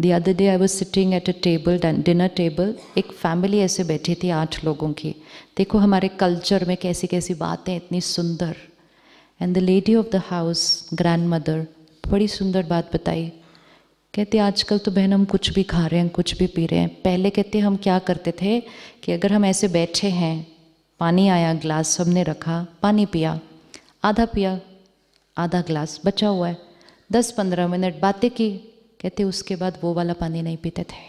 The other day I was sitting at a table dinner table एक family ऐसे बैठी थी आठ लोगों की देखो हमारे कल्चर में कैसी कैसी बातें इतनी सुंदर and the lady of the house grandmother बड़ी सुंदर बात बताई कहते आजकल तो बहन हम कुछ भी खा रहे हैं कुछ भी पी रहे हैं पहले कहते हम क्या करते थे कि अगर हम ऐसे बैठे हैं पानी आया ग्लास हमने रखा पानी पिया आधा पिया आधा ग्लास बचा हुआ है दस पंद्रह मिनट बातें की कहते उसके बाद वो वाला पानी नहीं पीते थे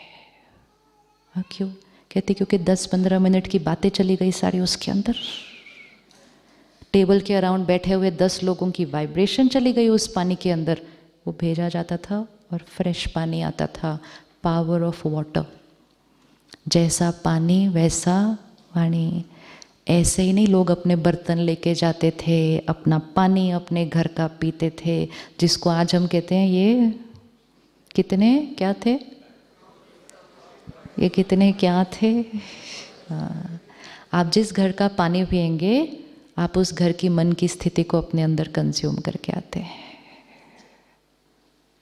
हाँ क्यों कहते क्योंकि 10-15 मिनट की बातें चली गई सारी उसके अंदर टेबल के अराउंड बैठे हुए 10 लोगों की वाइब्रेशन चली गई उस पानी के अंदर वो भेजा जाता था और फ्रेश पानी आता था पावर ऑफ वाटर जैसा पानी वैसा वाणी ऐसे ही नहीं लोग अपने बर्तन लेके जाते थे अपना पानी अपने घर का पीते थे जिसको आज हम कहते हैं ये कितने क्या थे ये कितने क्या थे हाँ। आप जिस घर का पानी पियेंगे आप उस घर की मन की स्थिति को अपने अंदर कंज्यूम करके आते हैं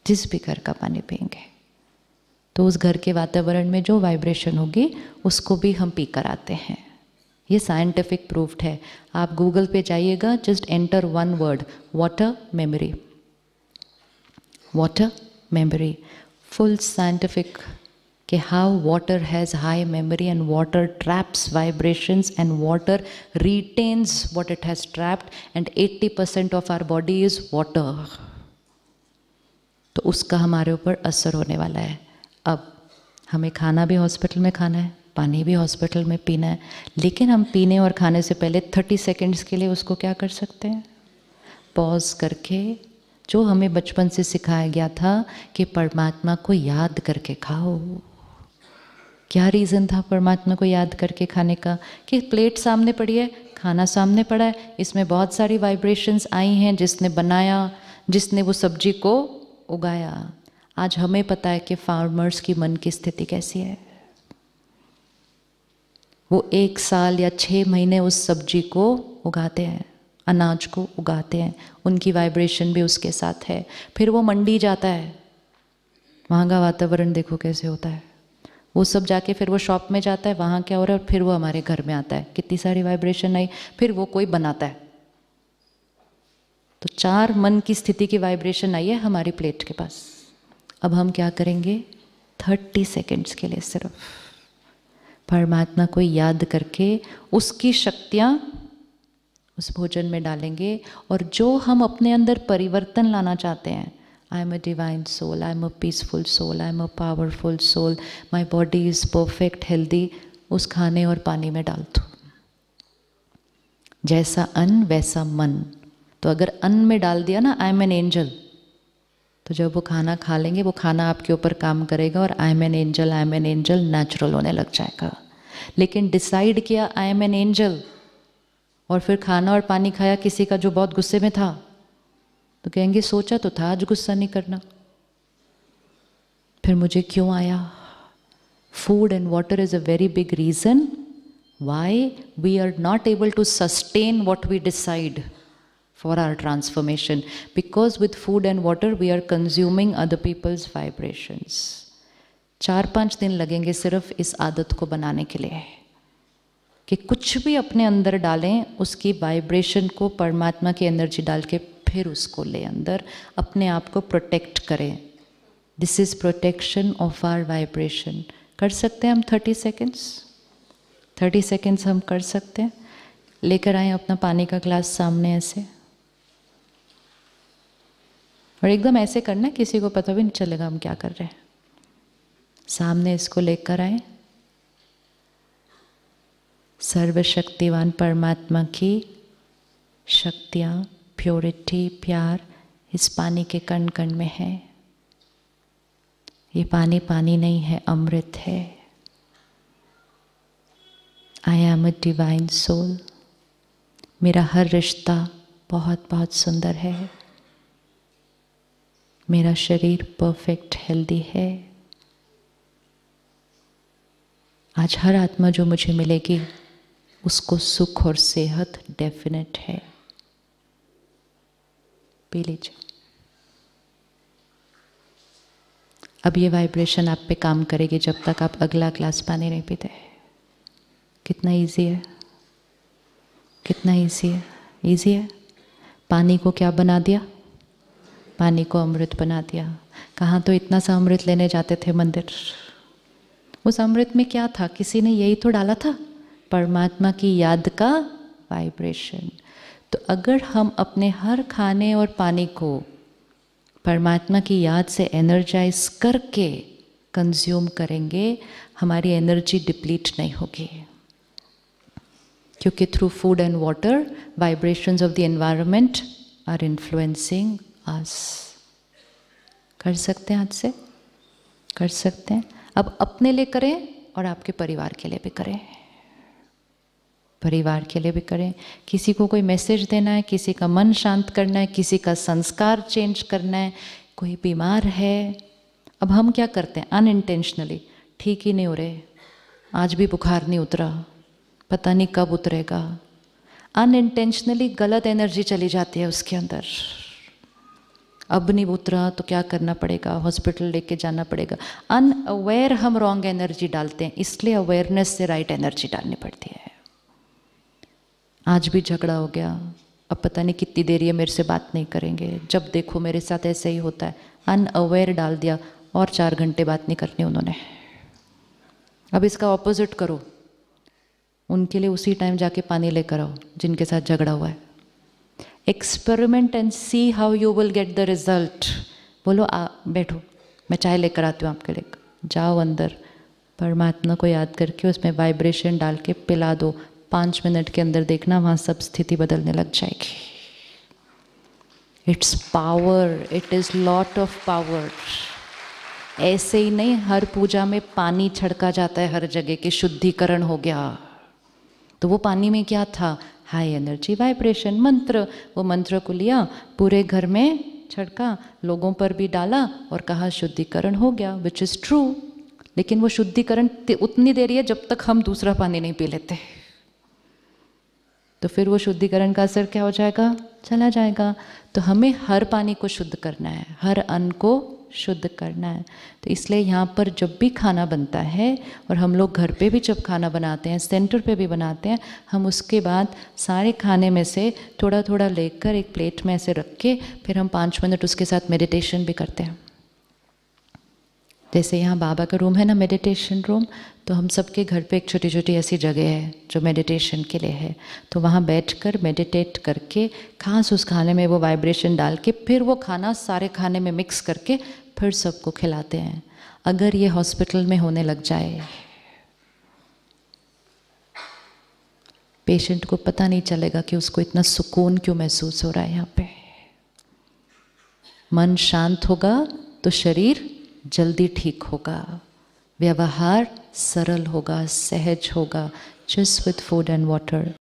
जिस भी घर का पानी पियेंगे तो उस घर के वातावरण में जो वाइब्रेशन होगी उसको भी हम पी कर आते हैं ये साइंटिफिक प्रूफ्ड है आप गूगल पे जाइएगा just enter one word water memory water memory. Full scientific ke how water has high memory and water traps vibrations and water retains what it has trapped and 80% of our body is water तो उसका हमारे ऊपर असर होने वाला है अब हमें खाना भी हॉस्पिटल में खाना है पानी भी हॉस्पिटल में पीना है लेकिन हम पीने और खाने से पहले 30 सेकंड्स के लिए उसको क्या कर सकते हैं पॉज करके जो हमें बचपन से सिखाया गया था कि परमात्मा को याद करके खाओ क्या रीज़न था परमात्मा को याद करके खाने का कि प्लेट सामने पड़ी है खाना सामने पड़ा है इसमें बहुत सारी वाइब्रेशंस आई हैं जिसने बनाया जिसने वो सब्जी को उगाया आज हमें पता है कि फार्मर्स की मन की स्थिति कैसी है वो एक साल या छः महीने उस सब्जी को उगाते हैं अनाज को उगाते हैं उनकी वाइब्रेशन भी उसके साथ है फिर वो मंडी जाता है वहाँ का वातावरण देखो कैसे होता है वो सब जाके फिर वो शॉप में जाता है वहाँ क्या हो रहा है और फिर वो हमारे घर में आता है कितनी सारी वाइब्रेशन आई फिर वो कोई बनाता है तो चार मन की स्थिति की वाइब्रेशन आई है हमारी प्लेट के पास अब हम क्या करेंगे थर्टी सेकेंड्स के लिए सिर्फ परमात्मा को याद करके उसकी शक्तियाँ उस भोजन में डालेंगे और जो हम अपने अंदर परिवर्तन लाना चाहते हैं I am a divine soul I am a peaceful soul I am a powerful soul my body is perfect healthy उस खाने और पानी में डाल दो जैसा अन्न वैसा मन तो अगर अन्न में डाल दिया ना आई एम एन एंजल तो जब वो खाना खा लेंगे वो खाना आपके ऊपर काम करेगा और I am an angel I am an angel natural होने लग जाएगा लेकिन डिसाइड किया आई एम एन एंजल और फिर खाना और पानी खाया किसी का जो बहुत गुस्से में था तो कहेंगे सोचा तो था आज गुस्सा नहीं करना फिर मुझे क्यों आया food and water is a very big reason why we are not able to sustain what we decide for our transformation because with food and water we are consuming other people's vibrations चार पांच दिन लगेंगे सिर्फ इस आदत को बनाने के लिए कि कुछ भी अपने अंदर डालें उसकी वाइब्रेशन को परमात्मा की एनर्जी डाल के फिर उसको ले अंदर अपने आप को प्रोटेक्ट करें this is protection of our vibration कर सकते हैं हम थर्टी सेकेंड्स थर्टी सेकेंड्स हम कर सकते हैं लेकर आए अपना पानी का ग्लास सामने ऐसे और एकदम ऐसे करना किसी को पता भी नहीं चलेगा हम क्या कर रहे हैं सामने इसको लेकर आए सर्वशक्तिवान परमात्मा की शक्तियाँ प्योरिटी प्यार इस पानी के कण कण में है ये पानी पानी नहीं है अमृत है I am a divine soul मेरा हर रिश्ता बहुत बहुत सुंदर है मेरा शरीर परफेक्ट हेल्दी है आज हर आत्मा जो मुझे मिलेगी उसको सुख और सेहत डेफिनेट है पी लीजिए अब ये वाइब्रेशन आप पे काम करेगी जब तक आप अगला ग्लास पानी नहीं पीते कितना इजी है कितना इजी है इजी है पानी को क्या बना दिया पानी को अमृत बना दिया कहाँ तो इतना सा अमृत लेने जाते थे मंदिर उस अमृत में क्या था किसी ने यही तो डाला था परमात्मा की याद का वाइब्रेशन तो अगर हम अपने हर खाने और पानी को परमात्मा की याद से एनर्जाइज करके कंज्यूम करेंगे हमारी एनर्जी डिप्लीट नहीं होगी क्योंकि through food and water vibrations of the environment are influencing us कर सकते हैं हाथ से कर सकते हैं अब अपने लिए करें और आपके परिवार के लिए भी करें परिवार के लिए भी करें किसी को कोई मैसेज देना है किसी का मन शांत करना है किसी का संस्कार चेंज करना है कोई बीमार है अब हम क्या करते हैं अनइंटेंशनली ठीक ही नहीं हो रहे आज भी बुखार नहीं उतरा पता नहीं कब उतरेगा अनइंटेंशनली गलत एनर्जी चली जाती है उसके अंदर अब नहीं उतरा तो क्या करना पड़ेगा हॉस्पिटल लेके जाना पड़ेगा अनअवेयर हम रॉन्ग एनर्जी डालते हैं इसलिए अवेयरनेस से राइट right एनर्जी डालनी पड़ती है आज भी झगड़ा हो गया अब पता नहीं कितनी देर ये मेरे से बात नहीं करेंगे जब देखो मेरे साथ ऐसे ही होता है अनअवेयर डाल दिया और चार घंटे बात नहीं करनी उन्होंने अब इसका ऑपोजिट करो उनके लिए उसी टाइम जाके पानी लेकर आओ जिनके साथ झगड़ा हुआ है experiment and see how you will get the result बोलो आ बैठो मैं चाय लेकर आती हूँ आपके लिए जाओ अंदर परमात्मा को याद करके उसमें वाइब्रेशन डाल के पिला दो पाँच मिनट के अंदर देखना वहाँ सब स्थिति बदलने लग जाएगी it's power it is lot of power ऐसे ही नहीं हर पूजा में पानी छड़का जाता है हर जगह के शुद्धिकरण हो गया तो वो पानी में क्या था हाई एनर्जी वाइब्रेशन मंत्र वो मंत्र को लिया पूरे घर में छड़का लोगों पर भी डाला और कहा शुद्धिकरण हो गया विच इज़ ट्रू लेकिन वो शुद्धिकरण उतनी देरी है जब तक हम दूसरा पानी नहीं पी लेते तो फिर वो शुद्धिकरण का असर क्या हो जाएगा चला जाएगा तो हमें हर पानी को शुद्ध करना है हर अन्न को शुद्ध करना है तो इसलिए यहाँ पर जब भी खाना बनता है और हम लोग घर पे भी जब खाना बनाते हैं सेंटर पे भी बनाते हैं हम उसके बाद सारे खाने में से थोड़ा थोड़ा लेकर एक प्लेट में ऐसे रख के फिर हम पाँच मिनट उसके साथ मेडिटेशन भी करते हैं जैसे यहाँ बाबा का रूम है ना मेडिटेशन रूम तो हम सबके घर पे एक छोटी छोटी ऐसी जगह है जो मेडिटेशन के लिए है तो वहाँ बैठकर मेडिटेट करके खास उस खाने में वो वाइब्रेशन डाल के फिर वो खाना सारे खाने में मिक्स करके फिर सबको खिलाते हैं अगर ये हॉस्पिटल में होने लग जाए पेशेंट को पता नहीं चलेगा कि उसको इतना सुकून क्यों महसूस हो रहा है यहाँ पे मन शांत होगा तो शरीर जल्दी ठीक होगा व्यवहार सरल होगा सहज होगा just with food and water